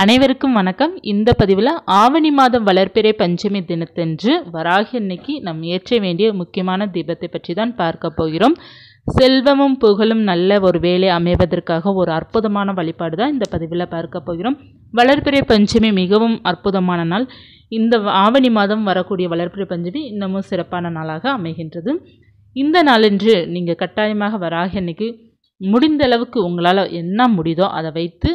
அனைவருக்கும் வணக்கம் இந்த பதிவில் ஆவணி மாதம் வளர்ப்பிறை பஞ்சமி தினத்தன்று வராகி அன்னைக்கு நாம் ஏற்ற வேண்டிய முக்கியமான தீபத்தை பற்றி தான் பார்க்க போகிறோம் செல்வமும் புகழும் நல்ல ஒரு வேலை அமைவதற்காக ஒரு அற்புதமான வழிபாடு தான் இந்த பதிவில் பார்க்க போகிறோம் வளர்ப்பிறை பஞ்சமி மிகவும் அற்புதமான நாள் இந்த ஆவணி மாதம் வரக்கூடிய வளர்ப்பிறை பஞ்சமி இன்னமும் சிறப்பான நாளாக அமைகின்றது இந்த நாளன்று நீங்கள் கட்டாயமாக வராகி அன்னைக்கு முடிந்த அளவுக்கு உங்களால் என்ன முடியுதோ அதை வைத்து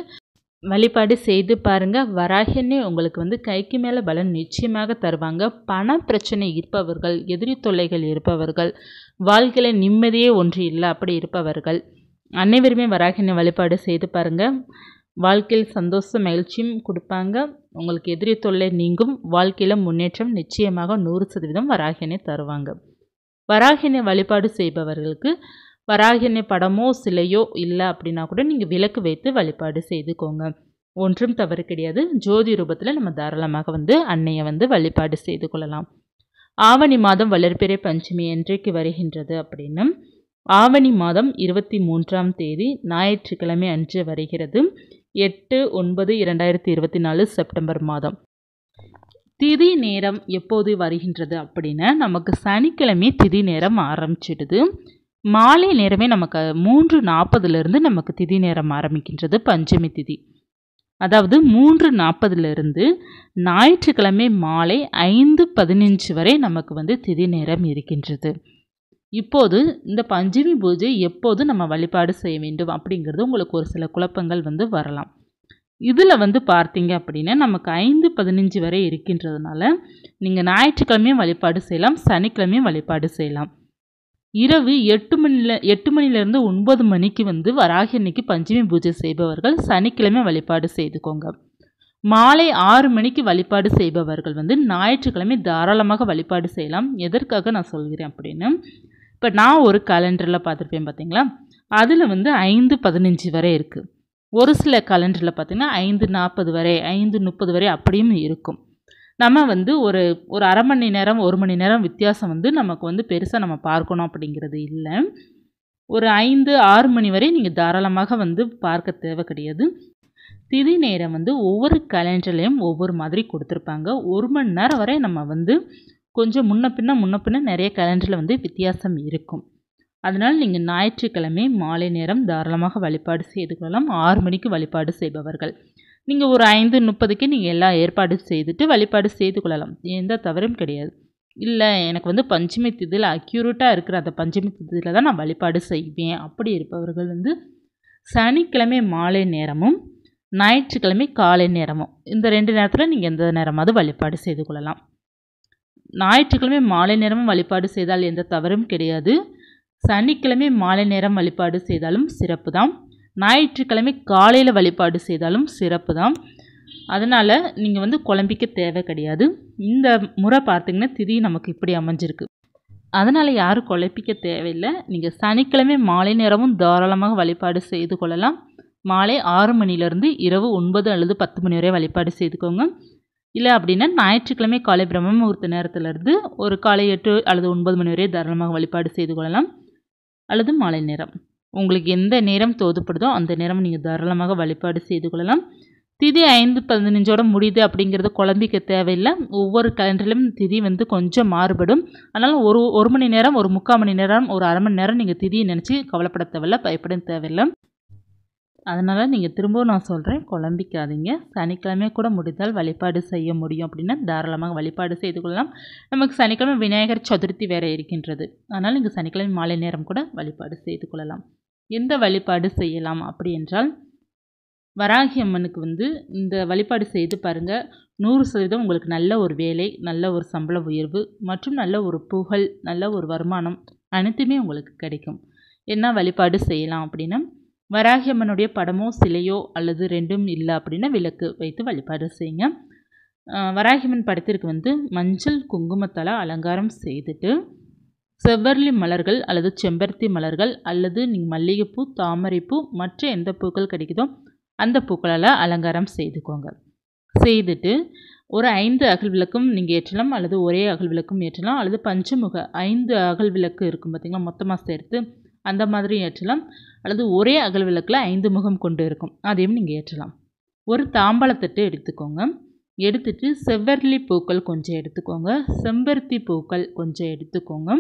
வழிபாடு செய்து பாருங்கள் வராகினே உங்களுக்கு வந்து கைக்கு மேலே பலன் நிச்சயமாக தருவாங்க பண பிரச்சனை இருப்பவர்கள் எதிரி தொல்லைகள் இருப்பவர்கள் வாழ்க்கையில் நிம்மதியே ஒன்று இல்லை அப்படி இருப்பவர்கள் அனைவருமே வராகினி வழிபாடு செய்து பாருங்கள் வாழ்க்கையில் சந்தோஷ மகிழ்ச்சியும் கொடுப்பாங்க உங்களுக்கு எதிரி தொல்லை நீங்கும் வாழ்க்கையில் முன்னேற்றம் நிச்சயமாக நூறு சதவீதம் வராகினை தருவாங்க வராகினை வழிபாடு செய்பவர்களுக்கு வராகினி படமோ சிலையோ இல்லை அப்படின்னா கூட நீங்கள் விளக்கு வைத்து வழிபாடு செய்துக்கோங்க ஒன்றும் தவறு கிடையாது ஜோதி ரூபத்தில் நம்ம தாராளமாக வந்து அன்னையை வந்து வழிபாடு செய்து கொள்ளலாம் ஆவணி மாதம் வளர்பிறை பஞ்சமி என்றைக்கு வருகின்றது அப்படின்னு ஆவணி மாதம் இருபத்தி மூன்றாம் தேதி ஞாயிற்றுக்கிழமை அன்று வருகிறது எட்டு ஒன்பது இரண்டாயிரத்தி இருபத்தி நாலு செப்டம்பர் மாதம் திதி நேரம் எப்போது வருகின்றது அப்படின்னா நமக்கு சனிக்கிழமை திதி நேரம் ஆரம்பிச்சிடுது மாலை நேரமே நமக்கு மூன்று நாற்பதுலேருந்து நமக்கு திதி நேரம் ஆரம்பிக்கின்றது பஞ்சமி திதி அதாவது மூன்று நாற்பதுலேருந்து ஞாயிற்றுக்கிழமை மாலை ஐந்து பதினஞ்சு வரை நமக்கு வந்து திதி நேரம் இருக்கின்றது இப்போது இந்த பஞ்சமி பூஜை எப்போது நம்ம வழிபாடு செய்ய வேண்டும் அப்படிங்கிறது உங்களுக்கு ஒரு சில குழப்பங்கள் வந்து வரலாம் இதில் வந்து பார்த்தீங்க அப்படின்னா நமக்கு ஐந்து பதினஞ்சு வரை இருக்கின்றதுனால நீங்கள் ஞாயிற்றுக்கிழமையும் வழிபாடு செய்யலாம் சனிக்கிழமையும் வழிபாடு செய்யலாம் இரவு எட்டு மணியில் எட்டு மணிலேருந்து ஒன்பது மணிக்கு வந்து வராகி அன்னைக்கு பஞ்சமி பூஜை செய்பவர்கள் சனிக்கிழமை வழிபாடு செய்துக்கோங்க மாலை ஆறு மணிக்கு வழிபாடு செய்பவர்கள் வந்து ஞாயிற்றுக்கிழமை தாராளமாக வழிபாடு செய்யலாம் எதற்காக நான் சொல்கிறேன் அப்படின்னு இப்போ நான் ஒரு கலண்டரில் பார்த்துருப்பேன் பார்த்தீங்களா அதில் வந்து ஐந்து பதினஞ்சு வரை இருக்குது ஒரு சில கலண்டரில் பார்த்திங்கன்னா ஐந்து நாற்பது வரை ஐந்து முப்பது வரை அப்படியும் இருக்கும் நம்ம வந்து ஒரு ஒரு அரை மணி நேரம் ஒரு மணி நேரம் வித்தியாசம் வந்து நமக்கு வந்து பெருசாக நம்ம பார்க்கணும் அப்படிங்கிறது இல்லை ஒரு ஐந்து ஆறு மணி வரை நீங்கள் தாராளமாக வந்து பார்க்க தேவை கிடையாது திதி நேரம் வந்து ஒவ்வொரு கேலண்டர்லேயும் ஒவ்வொரு மாதிரி கொடுத்துருப்பாங்க ஒரு மணி நேரம் வரை நம்ம வந்து கொஞ்சம் முன்ன பின்ன முன்ன பின்ன நிறைய கேலண்டரில் வந்து வித்தியாசம் இருக்கும் அதனால் நீங்கள் ஞாயிற்றுக்கிழமை மாலை நேரம் தாராளமாக வழிபாடு செய்து கொள்ளலாம் ஆறு மணிக்கு வழிபாடு செய்பவர்கள் நீங்கள் ஒரு ஐந்து முப்பதுக்கு நீங்கள் எல்லா ஏற்பாடு செய்துட்டு வழிபாடு செய்து கொள்ளலாம் எந்த தவறும் கிடையாது இல்லை எனக்கு வந்து பஞ்சமி திதில் அக்யூரேட்டாக இருக்கிற அந்த பஞ்சமி திதியில் தான் நான் வழிபாடு செய்வேன் அப்படி இருப்பவர்கள் வந்து சனிக்கிழமை மாலை நேரமும் ஞாயிற்றுக்கிழமை காலை நேரமும் இந்த ரெண்டு நேரத்தில் நீங்கள் எந்த நேரமாவது வழிபாடு செய்து கொள்ளலாம் ஞாயிற்றுக்கிழமை மாலை நேரமும் வழிபாடு செய்தால் எந்த தவறும் கிடையாது சனிக்கிழமை மாலை நேரம் வழிபாடு செய்தாலும் சிறப்பு தான் ஞாயிற்றுக்கிழமை காலையில் வழிபாடு செய்தாலும் சிறப்பு தான் அதனால் நீங்கள் வந்து குழம்பிக்க தேவை கிடையாது இந்த முறை பார்த்திங்கன்னா திதி நமக்கு இப்படி அமைஞ்சிருக்கு அதனால் யாரும் குழப்பிக்க தேவையில்லை நீங்கள் சனிக்கிழமை மாலை நேரமும் தாராளமாக வழிபாடு செய்து கொள்ளலாம் மாலை ஆறு மணிலேருந்து இரவு ஒன்பது அல்லது பத்து மணி வரை வழிபாடு செய்துக்கோங்க இல்லை அப்படின்னா ஞாயிற்றுக்கிழமை காலை பிரம்ம முகூர்த்த நேரத்திலிருந்து ஒரு காலை எட்டு அல்லது ஒன்பது மணி வரை தாராளமாக வழிபாடு செய்து கொள்ளலாம் அல்லது மாலை நேரம் உங்களுக்கு எந்த நேரம் தோதுப்படுதோ அந்த நேரம் நீங்கள் தாராளமாக வழிபாடு செய்து கொள்ளலாம் திதி ஐந்து பதினஞ்சோட முடியுது அப்படிங்கிறது குழம்பிக்க தேவையில்லை ஒவ்வொரு கேலண்டர்லையும் திதி வந்து கொஞ்சம் மாறுபடும் அதனால் ஒரு ஒரு மணி நேரம் ஒரு முக்கால் மணி நேரம் ஒரு அரை மணி நேரம் நீங்கள் திதியை நினச்சி கவலைப்பட தேவையில்லை பயப்பட தேவையில்லை அதனால் நீங்கள் திரும்பவும் நான் சொல்கிறேன் குழம்பிக்காதீங்க சனிக்கிழமை கூட முடிந்தால் வழிபாடு செய்ய முடியும் அப்படின்னா தாராளமாக வழிபாடு செய்து கொள்ளலாம் நமக்கு சனிக்கிழமை விநாயகர் சதுர்த்தி வேறு இருக்கின்றது அதனால் நீங்கள் சனிக்கிழமை மாலை நேரம் கூட வழிபாடு செய்து கொள்ளலாம் எந்த வழிபாடு செய்யலாம் அப்படி என்றால் வராகி அம்மனுக்கு வந்து இந்த வழிபாடு செய்து பாருங்கள் நூறு சதவீதம் உங்களுக்கு நல்ல ஒரு வேலை நல்ல ஒரு சம்பள உயர்வு மற்றும் நல்ல ஒரு புகழ் நல்ல ஒரு வருமானம் அனைத்துமே உங்களுக்கு கிடைக்கும் என்ன வழிபாடு செய்யலாம் அப்படின்னா வராகி அம்மனுடைய படமோ சிலையோ அல்லது ரெண்டும் இல்லை அப்படின்னா விளக்கு வைத்து வழிபாடு செய்யுங்க வராகிமன் படத்திற்கு வந்து மஞ்சள் குங்குமத்தால் அலங்காரம் செய்துட்டு செவ்வர்லி மலர்கள் அல்லது செம்பருத்தி மலர்கள் அல்லது நீங்கள் மல்லிகைப்பூ தாமரைப்பூ மற்ற எந்த பூக்கள் கிடைக்குதோ அந்த பூக்களெல்லாம் அலங்காரம் செய்துக்கோங்க செய்துட்டு ஒரு ஐந்து அகல் விளக்கும் நீங்கள் ஏற்றலாம் அல்லது ஒரே அகல் விளக்கும் ஏற்றலாம் அல்லது பஞ்சமுக ஐந்து அகல் விளக்கு இருக்கும் பார்த்திங்கன்னா மொத்தமாக சேர்த்து அந்த மாதிரி ஏற்றலாம் அல்லது ஒரே அகல் விளக்கில் ஐந்து முகம் கொண்டு இருக்கும் அதையும் நீங்கள் ஏற்றலாம் ஒரு தாம்பழத்தட்டு எடுத்துக்கோங்க எடுத்துட்டு செவ்வர்லி பூக்கள் கொஞ்சம் எடுத்துக்கோங்க செம்பருத்தி பூக்கள் கொஞ்சம் எடுத்துக்கோங்க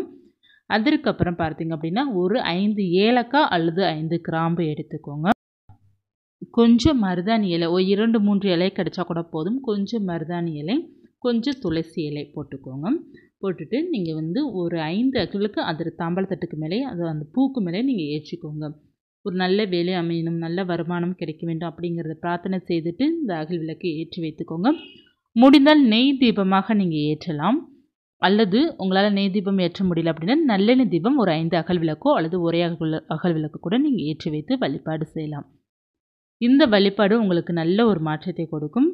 அதற்கப்புறம் பார்த்தீங்க பார்த்திங்க அப்படின்னா ஒரு ஐந்து ஏலக்காய் அல்லது ஐந்து கிராம்பு எடுத்துக்கோங்க கொஞ்சம் மருதாணி இலை ஒரு இரண்டு மூன்று இலை கிடச்சா கூட போதும் கொஞ்சம் மருதாணி இலை கொஞ்சம் துளசி இலை போட்டுக்கோங்க போட்டுட்டு நீங்கள் வந்து ஒரு ஐந்து அக்களுக்கு அதில் தாம்பழத்தட்டுக்கு மேலே அது அந்த பூக்கு மேலே நீங்கள் ஏற்றிக்கோங்க ஒரு நல்ல வேலை அமையணும் நல்ல வருமானம் கிடைக்க வேண்டும் அப்படிங்கிறத பிரார்த்தனை செய்துட்டு இந்த அகல் விளக்கு ஏற்றி வைத்துக்கோங்க முடிந்தால் நெய் தீபமாக நீங்கள் ஏற்றலாம் அல்லது உங்களால் நெய் தீபம் ஏற்ற முடியல அப்படின்னா நல்லெண்ணெய் தீபம் ஒரு ஐந்து அகல் விளக்கோ அல்லது ஒரே அகல் அகல் விளக்கு கூட நீங்கள் ஏற்றி வைத்து வழிபாடு செய்யலாம் இந்த வழிபாடு உங்களுக்கு நல்ல ஒரு மாற்றத்தை கொடுக்கும்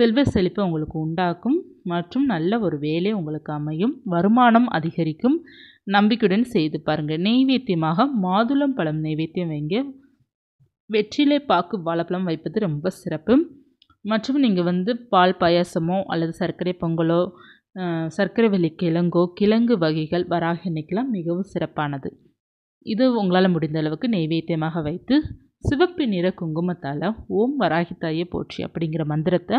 செல்வ செழிப்பை உங்களுக்கு உண்டாக்கும் மற்றும் நல்ல ஒரு வேலை உங்களுக்கு அமையும் வருமானம் அதிகரிக்கும் நம்பிக்கையுடன் செய்து பாருங்கள் நெய்வேத்தியமாக மாதுளம் பழம் நெய்வேத்தியம் வைங்க வெற்றிலை பாக்கு வாழைப்பழம் வைப்பது ரொம்ப சிறப்பு மற்றும் நீங்கள் வந்து பால் பாயாசமோ அல்லது சர்க்கரை பொங்கலோ சர்க்கரைவள்ளி கிழங்கோ கிழங்கு வகைகள் வராகி அன்னைக்கெலாம் மிகவும் சிறப்பானது இது உங்களால் முடிந்த அளவுக்கு நெய்வேத்தியமாக வைத்து சிவப்பு நிற குங்குமத்தால் ஓம் வராகித்தாயே போற்றி அப்படிங்கிற மந்திரத்தை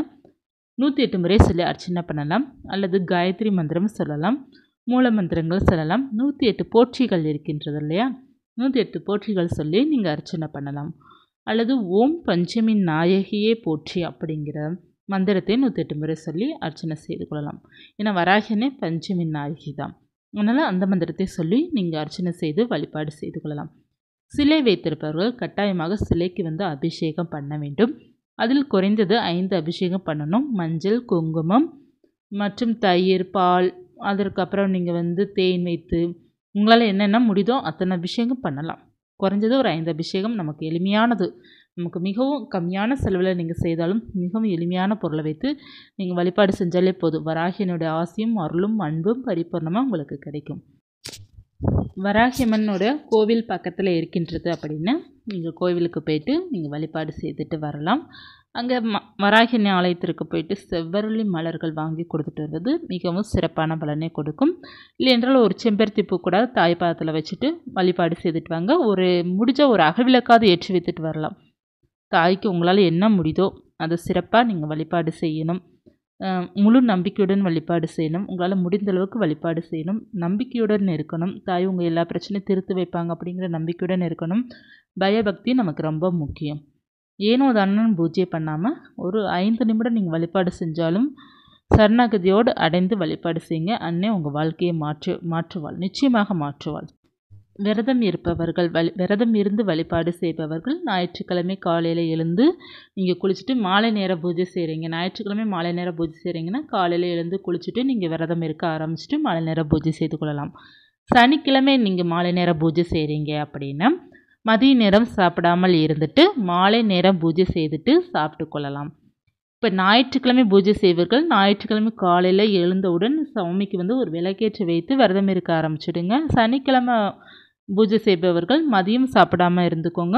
நூற்றி எட்டு முறை சொல்லி அர்ச்சனை பண்ணலாம் அல்லது காயத்ரி மந்திரம் சொல்லலாம் மூல மந்திரங்கள் சொல்லலாம் நூற்றி எட்டு போற்றிகள் இருக்கின்றது இல்லையா நூற்றி எட்டு போற்றிகள் சொல்லி நீங்கள் அர்ச்சனை பண்ணலாம் அல்லது ஓம் பஞ்சமி நாயகியே போற்றி அப்படிங்கிற மந்திரத்தை நூற்றி முறை சொல்லி அர்ச்சனை செய்து கொள்ளலாம் ஏன்னா வராகனே பஞ்சமி நாயகி தான் அதனால் அந்த மந்திரத்தை சொல்லி நீங்கள் அர்ச்சனை செய்து வழிபாடு செய்து கொள்ளலாம் சிலை வைத்திருப்பவர்கள் கட்டாயமாக சிலைக்கு வந்து அபிஷேகம் பண்ண வேண்டும் அதில் குறைந்தது ஐந்து அபிஷேகம் பண்ணணும் மஞ்சள் குங்குமம் மற்றும் தயிர் பால் அதற்கப்புறம் நீங்கள் வந்து தேன் வைத்து உங்களால் என்னென்ன முடியுதோ அத்தனை அபிஷேகம் பண்ணலாம் குறைஞ்சது ஒரு ஐந்து அபிஷேகம் நமக்கு எளிமையானது நமக்கு மிகவும் கம்மியான செலவில் நீங்கள் செய்தாலும் மிகவும் எளிமையான பொருளை வைத்து நீங்கள் வழிபாடு செஞ்சாலே போதும் வராகியனுடைய ஆசையும் அருளும் அன்பும் பரிபூர்ணமாக உங்களுக்கு கிடைக்கும் வராகியம்மனோட கோவில் பக்கத்தில் இருக்கின்றது அப்படின்னு நீங்கள் கோவிலுக்கு போயிட்டு நீங்கள் வழிபாடு செய்துட்டு வரலாம் அங்கே ம வராகினி ஆலயத்திற்கு போயிட்டு செவ்வரளி மலர்கள் வாங்கி கொடுத்துட்டு வர்றது மிகவும் சிறப்பான பலனை கொடுக்கும் இல்லை என்றால் ஒரு செம்பருத்தி பூ கூட தாய்ப்பாதத்தில் வச்சுட்டு வழிபாடு செய்துட்டு வாங்க ஒரு முடிஞ்ச ஒரு அகவிளக்காவது ஏற்றி வைத்துட்டு வரலாம் தாய்க்கு உங்களால் என்ன முடியுதோ அதை சிறப்பாக நீங்கள் வழிபாடு செய்யணும் முழு நம்பிக்கையுடன் வழிபாடு செய்யணும் உங்களால் முடிந்த அளவுக்கு வழிபாடு செய்யணும் நம்பிக்கையுடன் இருக்கணும் தாய் உங்கள் எல்லா பிரச்சனையும் திருத்து வைப்பாங்க அப்படிங்கிற நம்பிக்கையுடன் இருக்கணும் பயபக்தி நமக்கு ரொம்ப முக்கியம் ஏனோ தானோன்னு பூஜை பண்ணாமல் ஒரு ஐந்து நிமிடம் நீங்கள் வழிபாடு செஞ்சாலும் சரணாகதியோடு அடைந்து வழிபாடு செய்யுங்க அண்ணே உங்கள் வாழ்க்கையை மாற்று மாற்றுவாள் நிச்சயமாக மாற்றுவாள் விரதம் இருப்பவர்கள் வழி விரதம் இருந்து வழிபாடு செய்பவர்கள் ஞாயிற்றுக்கிழமை காலையில் எழுந்து நீங்கள் குளிச்சுட்டு மாலை நேர பூஜை செய்கிறீங்க ஞாயிற்றுக்கிழமை மாலை நேர பூஜை செய்கிறீங்கன்னா காலையில் எழுந்து குளிச்சுட்டு நீங்கள் விரதம் இருக்க ஆரம்பிச்சுட்டு மாலை நேர பூஜை செய்து கொள்ளலாம் சனிக்கிழமை நீங்கள் மாலை நேர பூஜை செய்கிறீங்க அப்படின்னா மதிய நேரம் சாப்பிடாமல் இருந்துட்டு மாலை நேரம் பூஜை செய்துட்டு சாப்பிட்டு கொள்ளலாம் இப்போ ஞாயிற்றுக்கிழமை பூஜை செய்வர்கள் ஞாயிற்றுக்கிழமை காலையில் எழுந்தவுடன் சுவாமிக்கு வந்து ஒரு விளக்கேற்றி வைத்து விரதம் இருக்க ஆரம்பிச்சிடுங்க சனிக்கிழமை பூஜை செய்பவர்கள் மதியம் சாப்பிடாமல் இருந்துக்கோங்க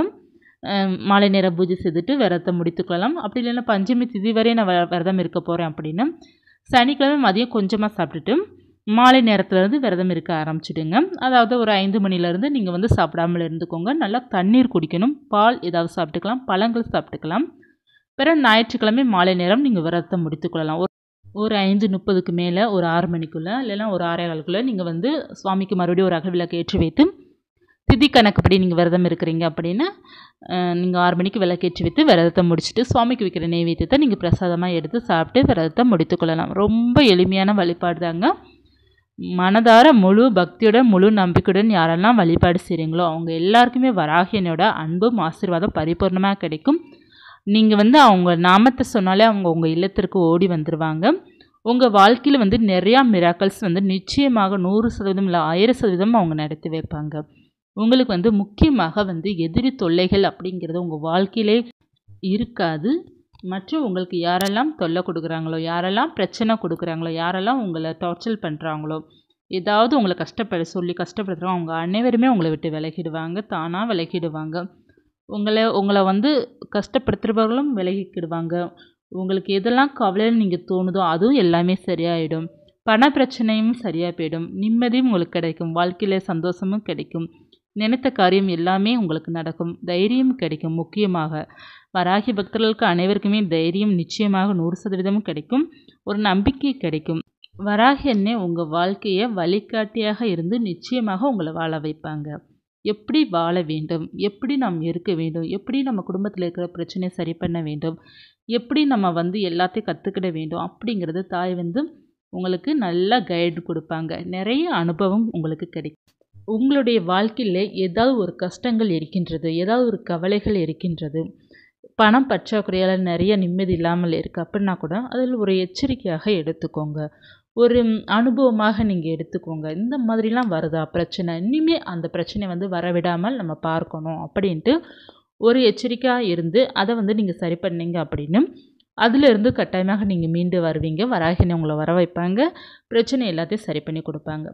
மாலை நேரம் பூஜை செய்துட்டு விரதத்தை முடித்துக்கொள்ளலாம் அப்படி இல்லைன்னா பஞ்சமி திதி வரை நான் விரதம் இருக்க போகிறேன் அப்படின்னா சனிக்கிழமை மதியம் கொஞ்சமாக சாப்பிட்டுட்டு மாலை நேரத்துலேருந்து விரதம் இருக்க ஆரம்பிச்சிடுங்க அதாவது ஒரு ஐந்து மணிலேருந்து நீங்கள் வந்து சாப்பிடாமல் இருந்துக்கோங்க நல்லா தண்ணீர் குடிக்கணும் பால் ஏதாவது சாப்பிட்டுக்கலாம் பழங்கள் சாப்பிட்டுக்கலாம் பிறகு ஞாயிற்றுக்கிழமை மாலை நேரம் நீங்கள் விரதத்தை முடித்துக்கொள்ளலாம் ஒரு ஒரு ஐந்து முப்பதுக்கு மேலே ஒரு ஆறு மணிக்குள்ளே இல்லைன்னா ஒரு ஆறே காலக்குள்ளே நீங்கள் வந்து சுவாமிக்கு மறுபடியும் ஒரு அகவிளக்கு ஏற்றி வைத்து திதி கணக்குப்படி நீங்கள் விரதம் இருக்கிறீங்க அப்படின்னா நீங்கள் ஆறு மணிக்கு விளக்கேற்றி வைத்து விரதத்தை முடிச்சுட்டு சுவாமிக்கு வைக்கிற நெய்வேத்தியத்தை நீங்கள் பிரசாதமாக எடுத்து சாப்பிட்டு விரதத்தை முடித்துக்கொள்ளலாம் ரொம்ப எளிமையான வழிபாடு தாங்க மனதார முழு பக்தியுடன் முழு நம்பிக்கையுடன் யாரெல்லாம் வழிபாடு செய்கிறீங்களோ அவங்க எல்லாருக்குமே வராகியனோட அன்பும் ஆசீர்வாதம் பரிபூர்ணமாக கிடைக்கும் நீங்கள் வந்து அவங்க நாமத்தை சொன்னாலே அவங்க உங்கள் இல்லத்திற்கு ஓடி வந்துடுவாங்க உங்கள் வாழ்க்கையில் வந்து நிறையா மிராக்கல்ஸ் வந்து நிச்சயமாக நூறு சதவீதம் இல்லை ஆயிரம் சதவீதம் அவங்க நடத்தி வைப்பாங்க உங்களுக்கு வந்து முக்கியமாக வந்து எதிரி தொல்லைகள் அப்படிங்கிறது உங்கள் வாழ்க்கையிலே இருக்காது மற்றும் உங்களுக்கு யாரெல்லாம் தொல்லை கொடுக்குறாங்களோ யாரெல்லாம் பிரச்சனை கொடுக்குறாங்களோ யாரெல்லாம் உங்களை டார்ச்சல் பண்ணுறாங்களோ ஏதாவது உங்களை கஷ்டப்பட சொல்லி கஷ்டப்படுத்துகிறோம் அவங்க அனைவருமே உங்களை விட்டு விலகிடுவாங்க தானாக விலகிடுவாங்க உங்களை உங்களை வந்து கஷ்டப்படுத்துகிறவர்களும் விலகிக்கிடுவாங்க உங்களுக்கு எதெல்லாம் கவலைன்னு நீங்கள் தோணுதோ அதுவும் எல்லாமே சரியாயிடும் பண பிரச்சனையும் சரியாக போயிடும் நிம்மதியும் உங்களுக்கு கிடைக்கும் வாழ்க்கையில் சந்தோஷமும் கிடைக்கும் நினைத்த காரியம் எல்லாமே உங்களுக்கு நடக்கும் தைரியம் கிடைக்கும் முக்கியமாக வராகி பக்தர்களுக்கு அனைவருக்குமே தைரியம் நிச்சயமாக நூறு சதவீதமும் கிடைக்கும் ஒரு நம்பிக்கை கிடைக்கும் வராகி அண்ணே உங்கள் வாழ்க்கையை வழிகாட்டியாக இருந்து நிச்சயமாக உங்களை வாழ வைப்பாங்க எப்படி வாழ வேண்டும் எப்படி நாம் இருக்க வேண்டும் எப்படி நம்ம குடும்பத்தில் இருக்கிற பிரச்சனையை சரி பண்ண வேண்டும் எப்படி நம்ம வந்து எல்லாத்தையும் கற்றுக்கிட வேண்டும் அப்படிங்கிறது தாய் வந்து உங்களுக்கு நல்லா கைடு கொடுப்பாங்க நிறைய அனுபவம் உங்களுக்கு கிடைக்கும் உங்களுடைய வாழ்க்கையில் ஏதாவது ஒரு கஷ்டங்கள் இருக்கின்றது ஏதாவது ஒரு கவலைகள் இருக்கின்றது பணம் பற்றாக்குறையால் நிறைய நிம்மதி இல்லாமல் இருக்குது அப்படின்னா கூட அதில் ஒரு எச்சரிக்கையாக எடுத்துக்கோங்க ஒரு அனுபவமாக நீங்கள் எடுத்துக்கோங்க இந்த மாதிரிலாம் வருதா பிரச்சனை இனிமேல் அந்த பிரச்சனை வந்து வரவிடாமல் நம்ம பார்க்கணும் அப்படின்ட்டு ஒரு எச்சரிக்கையாக இருந்து அதை வந்து நீங்கள் சரி பண்ணீங்க அப்படின்னு அதிலிருந்து கட்டாயமாக நீங்கள் மீண்டு வருவீங்க வராகினவங்களை உங்களை வர வைப்பாங்க பிரச்சனை எல்லாத்தையும் சரி பண்ணி கொடுப்பாங்க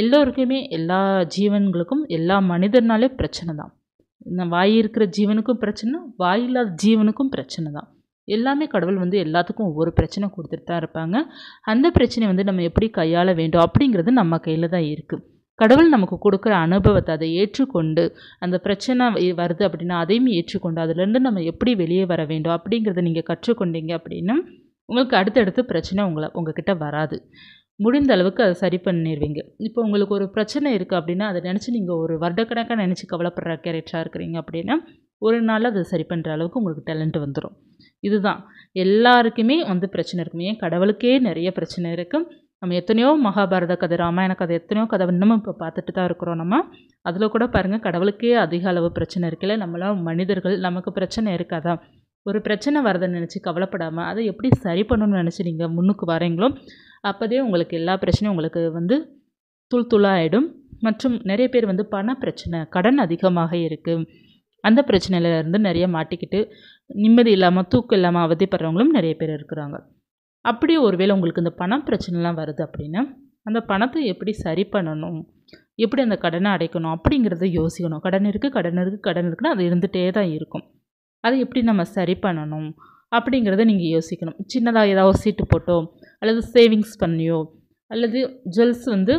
எல்லோருக்குமே எல்லா ஜீவன்களுக்கும் எல்லா மனிதர்னாலே பிரச்சனை தான் இந்த வாய் இருக்கிற ஜீவனுக்கும் பிரச்சனை வாய் இல்லாத ஜீவனுக்கும் பிரச்சனை தான் எல்லாமே கடவுள் வந்து எல்லாத்துக்கும் ஒவ்வொரு பிரச்சனை கொடுத்துட்டு தான் இருப்பாங்க அந்த பிரச்சனை வந்து நம்ம எப்படி கையாள வேண்டும் அப்படிங்கிறது நம்ம கையில் தான் இருக்குது கடவுள் நமக்கு கொடுக்குற அனுபவத்தை அதை ஏற்றுக்கொண்டு அந்த பிரச்சனை வருது அப்படின்னா அதையும் ஏற்றுக்கொண்டு அதுலேருந்து நம்ம எப்படி வெளியே வர வேண்டும் அப்படிங்கிறத நீங்கள் கற்றுக்கொண்டீங்க அப்படின்னா உங்களுக்கு அடுத்தடுத்து பிரச்சனை உங்களை உங்ககிட்ட வராது முடிந்த அளவுக்கு அதை சரி பண்ணிடுவீங்க இப்போ உங்களுக்கு ஒரு பிரச்சனை இருக்குது அப்படின்னா அதை நினச்சி நீங்கள் ஒரு வருடக்கணக்காக நினச்சி கவலைப்படுற கேரக்டராக இருக்கிறீங்க அப்படின்னா ஒரு நாள் அதை சரி பண்ணுற அளவுக்கு உங்களுக்கு டேலண்ட் வந்துடும் இதுதான் எல்லாருக்குமே வந்து பிரச்சனை இருக்கும் ஏன் கடவுளுக்கே நிறைய பிரச்சனை இருக்குது நம்ம எத்தனையோ மகாபாரத கதை ராமாயண கதை எத்தனையோ கதை இன்னமும் இப்போ பார்த்துட்டு தான் இருக்கிறோம் நம்ம அதில் கூட பாருங்கள் கடவுளுக்கே அதிக அளவு பிரச்சனை இருக்குல்ல நம்மளால் மனிதர்கள் நமக்கு பிரச்சனை இருக்காதா ஒரு பிரச்சனை வரதை நினச்சி கவலைப்படாமல் அதை எப்படி சரி பண்ணணும்னு நினச்சி நீங்கள் முன்னுக்கு வரீங்களோ அப்போதே உங்களுக்கு எல்லா பிரச்சனையும் உங்களுக்கு வந்து துள் துளாயிடும் மற்றும் நிறைய பேர் வந்து பண பிரச்சனை கடன் அதிகமாக இருக்குது அந்த பிரச்சனையிலேருந்து நிறைய மாட்டிக்கிட்டு நிம்மதி இல்லாமல் தூக்கம் இல்லாமல் அவதிப்படுறவங்களும் நிறைய பேர் இருக்கிறாங்க அப்படி ஒருவேளை உங்களுக்கு இந்த பணம் பிரச்சனைலாம் வருது அப்படின்னா அந்த பணத்தை எப்படி சரி பண்ணணும் எப்படி அந்த கடனை அடைக்கணும் அப்படிங்கிறத யோசிக்கணும் கடன் இருக்குது கடன் இருக்குது கடன் இருக்குன்னு அது இருந்துகிட்டே தான் இருக்கும் அதை எப்படி நம்ம சரி பண்ணணும் அப்படிங்கிறத நீங்கள் யோசிக்கணும் சின்னதாக ஏதாவது சீட்டு போட்டோம் அல்லது சேவிங்ஸ் பண்ணியோ அல்லது ஜுவல்ஸ் வந்து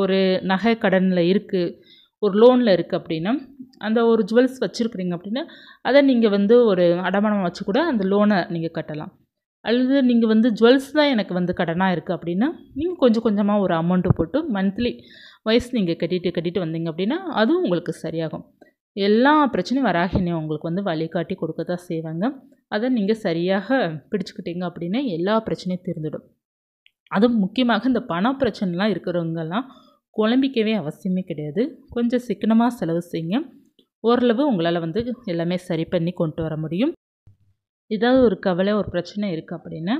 ஒரு நகை கடனில் இருக்குது ஒரு லோனில் இருக்குது அப்படின்னா அந்த ஒரு ஜுவல்ஸ் வச்சுருக்குறீங்க அப்படின்னா அதை நீங்கள் வந்து ஒரு அடமானம் வச்சு கூட அந்த லோனை நீங்கள் கட்டலாம் அல்லது நீங்கள் வந்து ஜுவல்ஸ் தான் எனக்கு வந்து கடனாக இருக்குது அப்படின்னா நீங்கள் கொஞ்சம் கொஞ்சமாக ஒரு அமௌண்ட்டு போட்டு மந்த்லி வைஸ் நீங்கள் கட்டிட்டு கட்டிட்டு வந்தீங்க அப்படின்னா அதுவும் உங்களுக்கு சரியாகும் எல்லா பிரச்சனையும் வராகினே உங்களுக்கு வந்து வழிகாட்டி கொடுக்க தான் செய்வாங்க அதை நீங்கள் சரியாக பிடிச்சிக்கிட்டீங்க அப்படின்னா எல்லா பிரச்சனையும் தீர்ந்துடும் அதுவும் முக்கியமாக இந்த பண பிரச்சனைலாம் இருக்கிறவங்கெல்லாம் குழம்பிக்கவே அவசியமே கிடையாது கொஞ்சம் சிக்கனமாக செலவு செய்யுங்க ஓரளவு உங்களால் வந்து எல்லாமே சரி பண்ணி கொண்டு வர முடியும் ஏதாவது ஒரு கவலை ஒரு பிரச்சனை இருக்குது அப்படின்னா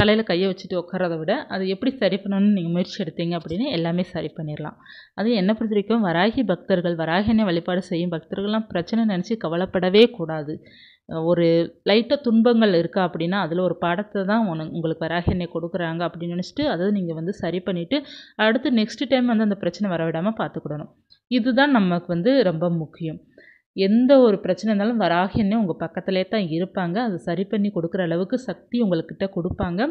தலையில் கையை வச்சுட்டு உட்காரத விட அது எப்படி சரி பண்ணணும்னு நீங்கள் முயற்சி எடுத்தீங்க அப்படின்னு எல்லாமே சரி பண்ணிடலாம் அது என்னை பொறுத்த வரைக்கும் வராகி பக்தர்கள் வராகினை வழிபாடு செய்யும் பக்தர்கள்லாம் பிரச்சனை நினச்சி கவலைப்படவே கூடாது ஒரு லைட்டாக துன்பங்கள் இருக்கா அப்படின்னா அதில் ஒரு பாடத்தை தான் உன உங்களுக்கு வராகினை கொடுக்குறாங்க அப்படின்னு நினச்சிட்டு அதை நீங்கள் வந்து சரி பண்ணிவிட்டு அடுத்து நெக்ஸ்ட் டைம் வந்து அந்த பிரச்சனை வரவிடாமல் பார்த்துக்கிடணும் இதுதான் நமக்கு வந்து ரொம்ப முக்கியம் எந்த ஒரு பிரச்சனை இருந்தாலும் வராகி உங்கள் பக்கத்திலே தான் இருப்பாங்க அதை சரி பண்ணி கொடுக்குற அளவுக்கு சக்தி உங்கள்கிட்ட கொடுப்பாங்க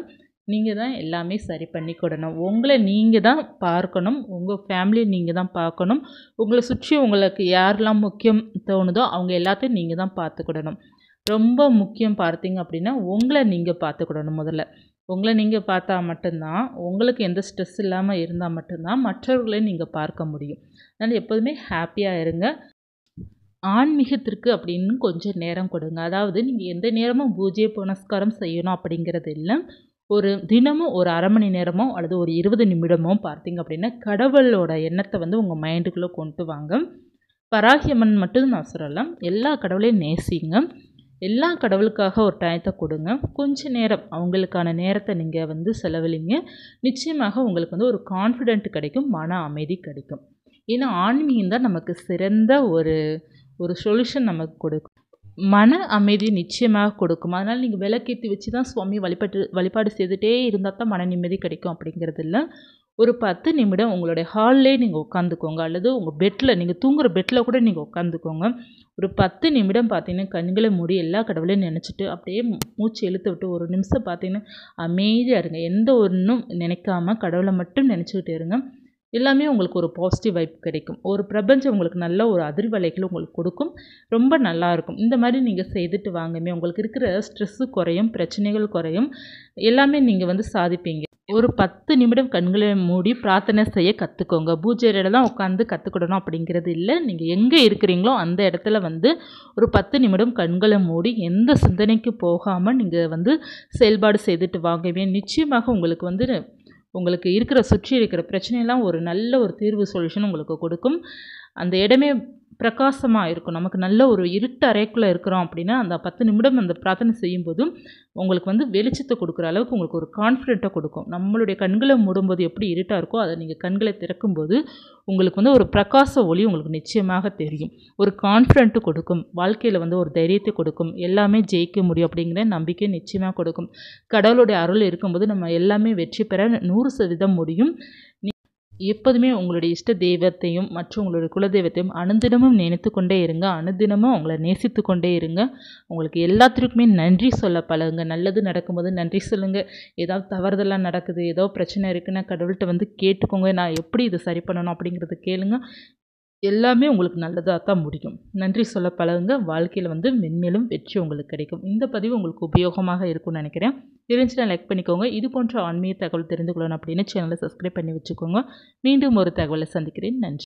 நீங்கள் தான் எல்லாமே சரி கொடுணும் உங்களை நீங்கள் தான் பார்க்கணும் உங்கள் ஃபேமிலியை நீங்கள் தான் பார்க்கணும் உங்களை சுற்றி உங்களுக்கு யாரெல்லாம் முக்கியம் தோணுதோ அவங்க எல்லாத்தையும் நீங்கள் தான் பார்த்துக்கிடணும் ரொம்ப முக்கியம் பார்த்தீங்க அப்படின்னா உங்களை நீங்கள் பார்த்துக்கிடணும் முதல்ல உங்களை நீங்கள் பார்த்தா மட்டும்தான் உங்களுக்கு எந்த ஸ்ட்ரெஸ் இல்லாமல் இருந்தால் மட்டும்தான் மற்றவர்களையும் நீங்கள் பார்க்க முடியும் அதனால் எப்போதுமே ஹாப்பியாக இருங்க ஆன்மீகத்திற்கு அப்படின்னு கொஞ்சம் நேரம் கொடுங்க அதாவது நீங்கள் எந்த நேரமும் பூஜை புனஸ்காரம் செய்யணும் அப்படிங்கிறது இல்லை ஒரு தினமும் ஒரு அரை மணி நேரமோ அல்லது ஒரு இருபது நிமிடமோ பார்த்தீங்க அப்படின்னா கடவுளோட எண்ணத்தை வந்து உங்கள் மைண்டுக்குள்ளே கொண்டு வாங்க பராகியம்மன் மட்டும் நான் சொல்லலாம் எல்லா கடவுளையும் நேசிங்க எல்லா கடவுளுக்காக ஒரு டயத்தை கொடுங்க கொஞ்ச நேரம் அவங்களுக்கான நேரத்தை நீங்கள் வந்து செலவழிங்க நிச்சயமாக உங்களுக்கு வந்து ஒரு கான்ஃபிடென்ட் கிடைக்கும் மன அமைதி கிடைக்கும் ஏன்னா ஆன்மீகம் தான் நமக்கு சிறந்த ஒரு ஒரு சொல்யூஷன் நமக்கு கொடுக்கும் மன அமைதி நிச்சயமாக கொடுக்கும் அதனால் நீங்கள் விளக்கேற்றி வச்சு தான் சுவாமி வழிபாட்டு வழிபாடு செய்துகிட்டே இருந்தால் தான் மன நிம்மதி கிடைக்கும் அப்படிங்கிறது இல்லை ஒரு பத்து நிமிடம் உங்களுடைய ஹால்லே நீங்கள் உட்காந்துக்கோங்க அல்லது உங்கள் பெட்டில் நீங்கள் தூங்குகிற பெட்டில் கூட நீங்கள் உட்காந்துக்கோங்க ஒரு பத்து நிமிடம் பார்த்தீங்கன்னா கண்களை மூடி எல்லா கடவுளையும் நினச்சிட்டு அப்படியே மூச்சு இழுத்து விட்டு ஒரு நிமிஷம் பார்த்தீங்கன்னா அமைதியாக இருங்க எந்த ஒன்றும் நினைக்காம கடவுளை மட்டும் நினச்சிக்கிட்டே இருங்க எல்லாமே உங்களுக்கு ஒரு பாசிட்டிவ் வைப் கிடைக்கும் ஒரு பிரபஞ்சம் உங்களுக்கு நல்ல ஒரு அதிர்வலைகளை உங்களுக்கு கொடுக்கும் ரொம்ப நல்லாயிருக்கும் இந்த மாதிரி நீங்கள் செய்துட்டு வாங்கமே உங்களுக்கு இருக்கிற ஸ்ட்ரெஸ்ஸு குறையும் பிரச்சனைகள் குறையும் எல்லாமே நீங்கள் வந்து சாதிப்பீங்க ஒரு பத்து நிமிடம் கண்களை மூடி பிரார்த்தனை செய்ய கற்றுக்கோங்க பூஜை தான் உட்காந்து கற்றுக்கிடணும் அப்படிங்கிறது இல்லை நீங்கள் எங்கே இருக்கிறீங்களோ அந்த இடத்துல வந்து ஒரு பத்து நிமிடம் கண்களை மூடி எந்த சிந்தனைக்கு போகாமல் நீங்கள் வந்து செயல்பாடு செய்துட்டு வாங்கவே நிச்சயமாக உங்களுக்கு வந்து உங்களுக்கு இருக்கிற சுற்றி இருக்கிற பிரச்சனையெல்லாம் ஒரு நல்ல ஒரு தீர்வு சொல்யூஷன் உங்களுக்கு கொடுக்கும் அந்த இடமே பிரகாசமாக இருக்கும் நமக்கு நல்ல ஒரு இருட்டு அறைக்குள்ளே இருக்கிறோம் அப்படின்னா அந்த பத்து நிமிடம் அந்த பிரார்த்தனை செய்யும்போதும் உங்களுக்கு வந்து வெளிச்சத்தை கொடுக்குற அளவுக்கு உங்களுக்கு ஒரு கான்ஃபிடென்ட்டை கொடுக்கும் நம்மளுடைய கண்களை மூடும்போது எப்படி இருட்டாக இருக்கோ அதை நீங்கள் கண்களை திறக்கும்போது உங்களுக்கு வந்து ஒரு பிரகாச ஒளி உங்களுக்கு நிச்சயமாக தெரியும் ஒரு கான்ஃபிடென்ட்டு கொடுக்கும் வாழ்க்கையில் வந்து ஒரு தைரியத்தை கொடுக்கும் எல்லாமே ஜெயிக்க முடியும் அப்படிங்கிற நம்பிக்கை நிச்சயமாக கொடுக்கும் கடவுளுடைய அருள் இருக்கும்போது நம்ம எல்லாமே வெற்றி பெற நூறு சதவீதம் முடியும் எப்போதுமே உங்களுடைய இஷ்ட தெய்வத்தையும் மற்றும் உங்களுடைய குலதெய்வத்தையும் அனுதினமும் நினைத்து கொண்டே இருங்க அனுதினமும் அவங்களை நேசித்து கொண்டே இருங்க உங்களுக்கு எல்லாத்திற்குமே நன்றி சொல்ல பழகுங்க நல்லது நடக்கும்போது நன்றி சொல்லுங்கள் ஏதாவது தவறுதெல்லாம் நடக்குது ஏதோ பிரச்சனை இருக்குன்னா கடவுள்கிட்ட வந்து கேட்டுக்கோங்க நான் எப்படி இதை சரி பண்ணணும் அப்படிங்கிறத கேளுங்க எல்லாமே உங்களுக்கு நல்லதாக தான் முடியும் நன்றி சொல்ல பழகுங்க வாழ்க்கையில் வந்து மென்மேலும் வெற்றி உங்களுக்கு கிடைக்கும் இந்த பதிவு உங்களுக்கு உபயோகமாக இருக்கும்னு நினைக்கிறேன் தெரிஞ்சுனா லைக் பண்ணிக்கோங்க இது போன்ற ஆன்மீக தகவல் தெரிந்து கொள்ளணும் அப்படின்னு சேனலை சப்ஸ்கிரைப் பண்ணி வச்சுக்கோங்க மீண்டும் ஒரு தகவலை சந்திக்கிறேன் நன்றி